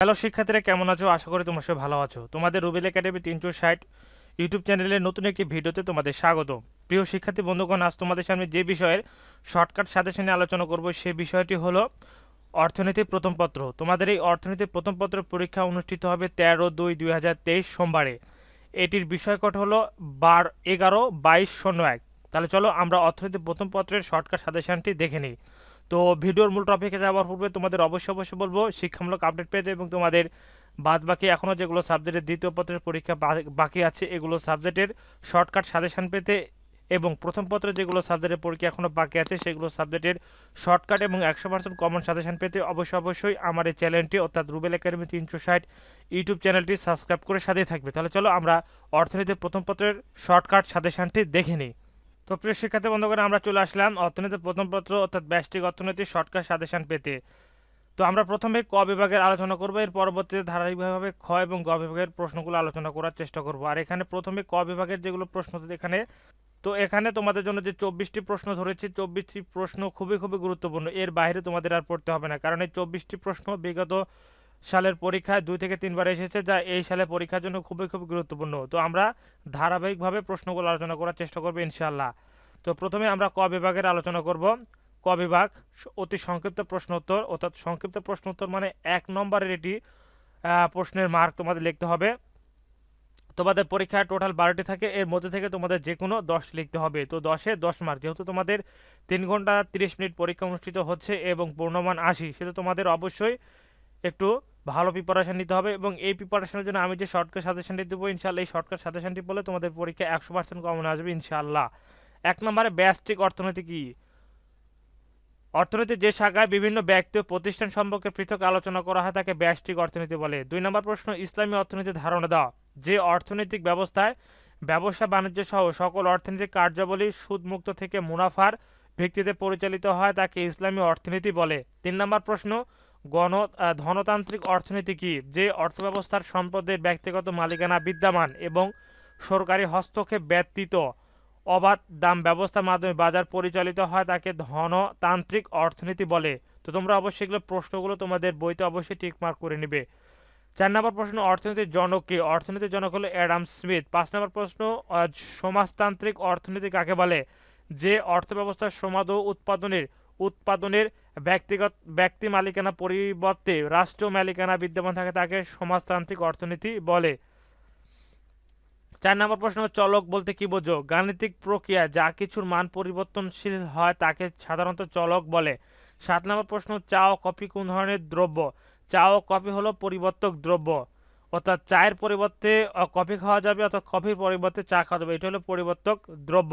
hello শিক্ষার্থীরা কেমন আছো আশা করি তোমরা সবাই ভালো আছো তোমাদের রুবেল একাডেমি তিনশো ষাট ইউটিউব চ্যানেলের নতুন একটি ভিডিওতে তোমাদের স্বাগত প্রিয় শিক্ষার্থী বন্ধুগণ আজ তোমাদের সামনে যে বিষয়ের শর্টকাট সাজেশন নিয়ে আলোচনা করব সে বিষয়টি হলো অর্থনীতি প্রথম পত্র তোমাদের এই অর্থনীতি প্রথম পত্র পরীক্ষা অনুষ্ঠিত হবে তেরো দুই দুই হাজার তেইশ সোমবারে এটির বিষয়কট হলো বার এগারো বাইশ শূন্য এক তাহলে চলো আমরা অর্থনীতি প্রথম পত্রের শর্টকাট সাজেশনটি দেখে নিই তো ভিডিওর মূল টপিকে যাওয়ার পূর্বে তোমাদের অবশ্যই অবশ্যই বলবো শিক্ষামূলক আপডেট পেতে এবং তোমাদের বাদ বাকি এখনও যেগুলো সাবজেক্টের দ্বিতীয় পত্রের পরীক্ষা বাকি আছে এগুলো সাবজেক্টের শর্টকাট সাজেশান পেতে এবং প্রথম পত্রে যেগুলো সাবজেক্টের পরীক্ষা এখনও বাকি আছে সেগুলো সাবজেক্টের শর্টকাট এবং একশো পার্সেন্ট কমন সাজেশান পেতে অবশ্যই অবশ্যই আমার এই চ্যানেলটি অর্থাৎ রুবেল একাডেমি তিনশো ষাট ইউটিউব চ্যানেলটি সাবস্ক্রাইব করে সাথেই থাকবে তাহলে চলো আমরা অর্থনীতির প্রথম পত্রের শর্টকাট সাজেশানটি দেখে নিই তো প্রিয় শিক্ষার্থী করে আমরা চলে আসলাম অর্থনীতির প্রথম পত্র অর্থাৎ ব্যষ্টিক অর্থনীতি শর্টকাট সাজেশন পেতে তো আমরা প্রথমে ক বিভাগের আলোচনা করব এর পরবর্তীতে ধারাবাহিকভাবে খ এবং গ বিভাগের প্রশ্নগুলো আলোচনা করার চেষ্টা করব আর এখানে প্রথমে ক বিভাগের যেগুলো প্রশ্ন এখানে তো এখানে তোমাদের জন্য যে চব্বিশটি প্রশ্ন ধরেছি চব্বিশটি প্রশ্ন খুবই খুবই গুরুত্বপূর্ণ এর বাইরে তোমাদের আর পড়তে হবে না কারণ এই চব্বিশটি প্রশ্ন বিগত সালের পরীক্ষায় দুই থেকে তিনবার এসেছে যা এই সালের পরীক্ষার জন্য খুবই খুব গুরুত্বপূর্ণ তো আমরা ধারাবাহিকভাবে প্রশ্নগুলো আলোচনা করার চেষ্টা করবো ইনশাল্লাহ তো প্রথমে আমরা ক বিভাগের আলোচনা করব ক বিভাগ অতি সংক্ষিপ্ত প্রশ্নোত্তর অর্থাৎ সংক্ষিপ্ত প্রশ্নোত্তর মানে এক নম্বরের এটি প্রশ্নের মার্ক তোমাদের লিখতে হবে তোমাদের পরীক্ষায় টোটাল বারোটি থাকে এর মধ্যে থেকে তোমাদের যে কোনো দশ লিখতে হবে তো দশে দশ মার্ক যেহেতু তোমাদের তিন ঘন্টা তিরিশ মিনিট পরীক্ষা অনুষ্ঠিত হচ্ছে এবং পূর্ণমান আশি সেটা তোমাদের অবশ্যই একটু ভালো প্রিপারেশান নিতে হবে এবং এই প্রিপারেশনের জন্য আমি যে শর্টকাট সাজেশনটি দেবো ইনশাল্লাহ এই শর্টকাট সাজেশনটি বলে তোমাদের পরীক্ষা একশো পার্সেন্ট কমন আসবে ইনশাল্লাহ এক নম্বরে ব্যাস্টিক অর্থনীতি কি অর্থনীতির যে শাখায় বিভিন্ন ব্যক্তি ও প্রতিষ্ঠান সম্পর্কে পৃথক আলোচনা করা হয় তাকে ব্যাস্টিক অর্থনীতি বলে দুই নম্বর প্রশ্ন ইসলামী অর্থনীতির ধারণা দাও যে অর্থনৈতিক ব্যবস্থায় ব্যবসা বাণিজ্য সহ সকল অর্থনৈতিক কার্যাবলী সুদমুক্ত থেকে মুনাফার ভিত্তিতে পরিচালিত হয় তাকে ইসলামী অর্থনীতি বলে তিন নম্বর প্রশ্ন গণ ধনতান্ত্রিক অর্থনীতি কি যে অর্থব্যবস্থার সম্পদে ব্যক্তিগত মালিকানা বিদ্যমান এবং সরকারি হস্তক্ষেপ ব্যতীত অবাধ দাম ব্যবস্থার মাধ্যমে বাজার পরিচালিত হয় তাকে ধনতান্ত্রিক অর্থনীতি বলে তো তোমরা অবশ্যই এগুলো প্রশ্নগুলো তোমাদের বইতে অবশ্যই টিকমার্ক করে নেবে চার নম্বর প্রশ্ন অর্থনীতির জনক কি অর্থনীতির জনক হলো অ্যাডাম স্মিথ পাঁচ নম্বর প্রশ্ন সমাজতান্ত্রিক অর্থনীতি কাকে বলে যে অর্থব্যবস্থার সমাদ ও উৎপাদনের উৎপাদনের ব্যক্তিগত ব্যক্তি মালিকানা পরিবর্তে রাষ্ট্রীয় মালিকানা বিদ্যমান থাকে তাকে সমাজতান্ত্রিক অর্থনীতি বলে চার নম্বর প্রশ্ন চলক বলতে কি বোঝো গাণিতিক প্রক্রিয়া যা কিছুর মান পরিবর্তনশীল হয় তাকে সাধারণত চলক বলে সাত নম্বর প্রশ্ন চা ও কফি কোন ধরনের দ্রব্য চা ও কফি হলো পরিবর্তক দ্রব্য অর্থাৎ চায়ের পরিবর্তে কফি খাওয়া যাবে অর্থাৎ কফির পরিবর্তে চা খাওয়া যাবে এটা হলো পরিবর্তক দ্রব্য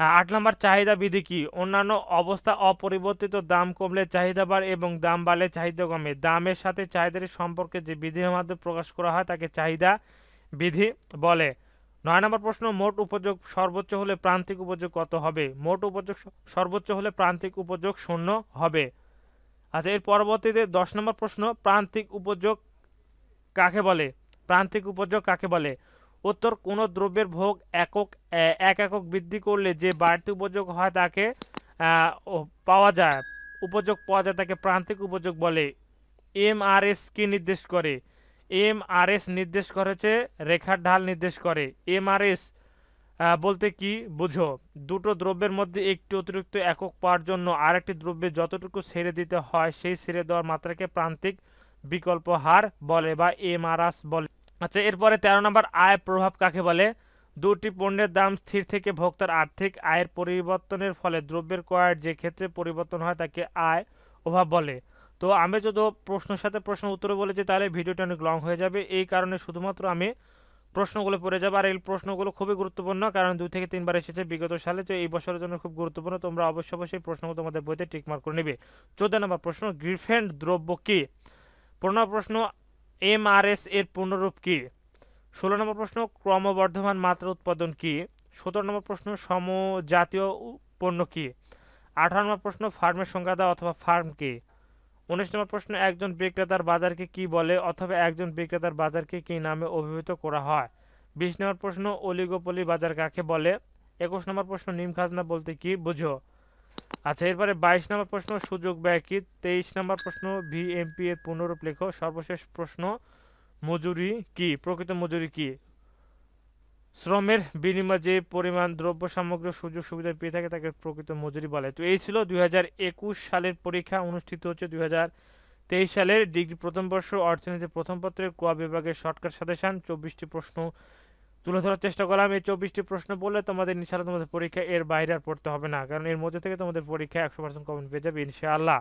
হ্যাঁ, আট নম্বর চাহিদা বিধি কি অন্যান্য অবস্থা অপরিবর্তিত দাম কমলে চাহিদা বাড়ে এবং দাম বাড়লে চাহিদা কমে দামের সাথে চাহিদার সম্পর্কে যে বিধির মাধ্যমে প্রকাশ করা হয় তাকে চাহিদা বিধি বলে নয় নম্বর প্রশ্ন মোট উপযোগ সর্বোচ্চ হলে প্রান্তিক উপযোগ কত হবে মোট উপযোগ সর্বোচ্চ হলে প্রান্তিক উপযোগ শূন্য হবে আচ্ছা এর পরবর্তীতে দশ নম্বর প্রশ্ন প্রান্তিক উপযোগ কাকে বলে প্রান্তিক উপযোগ কাকে বলে উত্তর কোনো দ্রব্যের ভোগ একক এক একক বৃদ্ধি করলে যে বাড়তি উপযোগ হয় তাকে পাওয়া যায় উপযোগ পাওয়া যায় তাকে প্রান্তিক উপযোগ বলে এম আর এস কি নির্দেশ করে এম আর এস নির্দেশ করেছে রেখার ঢাল নির্দেশ করে এম আর এস বলতে কি বুঝো দুটো দ্রব্যের মধ্যে একটি অতিরিক্ত একক পাওয়ার জন্য আরেকটি দ্রব্যে যতটুকু ছেড়ে দিতে হয় সেই ছেড়ে দেওয়ার মাত্রাকে প্রান্তিক বিকল্প হার বলে বা এম এস বলে আচ্ছা এরপরে ১৩ নম্বর আয় প্রভাব কাকে বলে দুটি পণ্যের দাম স্থির থেকে ভোক্তার আর্থিক আয়ের পরিবর্তনের ফলে দ্রব্যের ক্রয়ের যে ক্ষেত্রে পরিবর্তন হয় তাকে আয় অভাব বলে তো আমি যদি প্রশ্নের সাথে প্রশ্ন উত্তর বলেছি তাহলে ভিডিওটা অনেক লং হয়ে যাবে এই কারণে শুধুমাত্র আমি প্রশ্নগুলো পড়ে যাবো আর এই প্রশ্নগুলো খুবই গুরুত্বপূর্ণ কারণ দুই থেকে তিনবার এসেছে বিগত সালে তো এই বছরের জন্য খুব গুরুত্বপূর্ণ তোমরা অবশ্য অবশ্যই প্রশ্নগুলো তোমাদের বইতে টিকমার্ক করে নেবে চোদ্দ নম্বর প্রশ্ন গ্রিফেন্ড দ্রব্য কি পনেরো প্রশ্ন এমআরএস এর পূর্ণরূপ কী ষোলো নম্বর প্রশ্ন ক্রমবর্ধমান মাত্রা উৎপাদন কী সতেরো নম্বর প্রশ্ন সমজাতীয় পণ্য কী আঠারো নম্বর প্রশ্ন ফার্মের সংজ্ঞা দেওয়া অথবা ফার্ম কী উনিশ নম্বর প্রশ্ন একজন বিক্রেতার বাজারকে কি বলে অথবা একজন বিক্রেতার বাজারকে কি নামে অভিহিত করা হয় বিশ নম্বর প্রশ্ন অলিগোপলি বাজার কাকে বলে একুশ নম্বর প্রশ্ন নিম খাজনা বলতে কি বুঝো আচ্ছা এরপরে বাইশ নম্বর প্রশ্ন সুযোগ ব্যয় কি তেইশ নম্বর প্রশ্ন ভিএমপি এর পুনরূপ লেখ সর্বশেষ প্রশ্ন মজুরি কি প্রকৃত মজুরি কি শ্রমের বিনিময়ে যে পরিমাণ দ্রব্য সামগ্রী সুযোগ সুবিধা পেয়ে থাকে তাকে প্রকৃত মজুরি বলে তো এই ছিল দুই সালের পরীক্ষা অনুষ্ঠিত হচ্ছে দুই সালের ডিগ্রি প্রথম বর্ষ অর্থনীতি প্রথম পত্রের কোয়া বিভাগের শর্টকাট সাদেশান চব্বিশটি প্রশ্ন তুলে ধরার চেষ্টা করলাম এই চব্বিশটি প্রশ্ন বললে তোমাদের ইনশাআল্লাহ তোমাদের পরীক্ষা এর বাইরে আর পড়তে হবে না কারণ এর মধ্যে থেকে তোমাদের পরীক্ষা একশো পার্সেন্ট কমেন্ট পেয়ে যাবে ইনশাআল্লাহ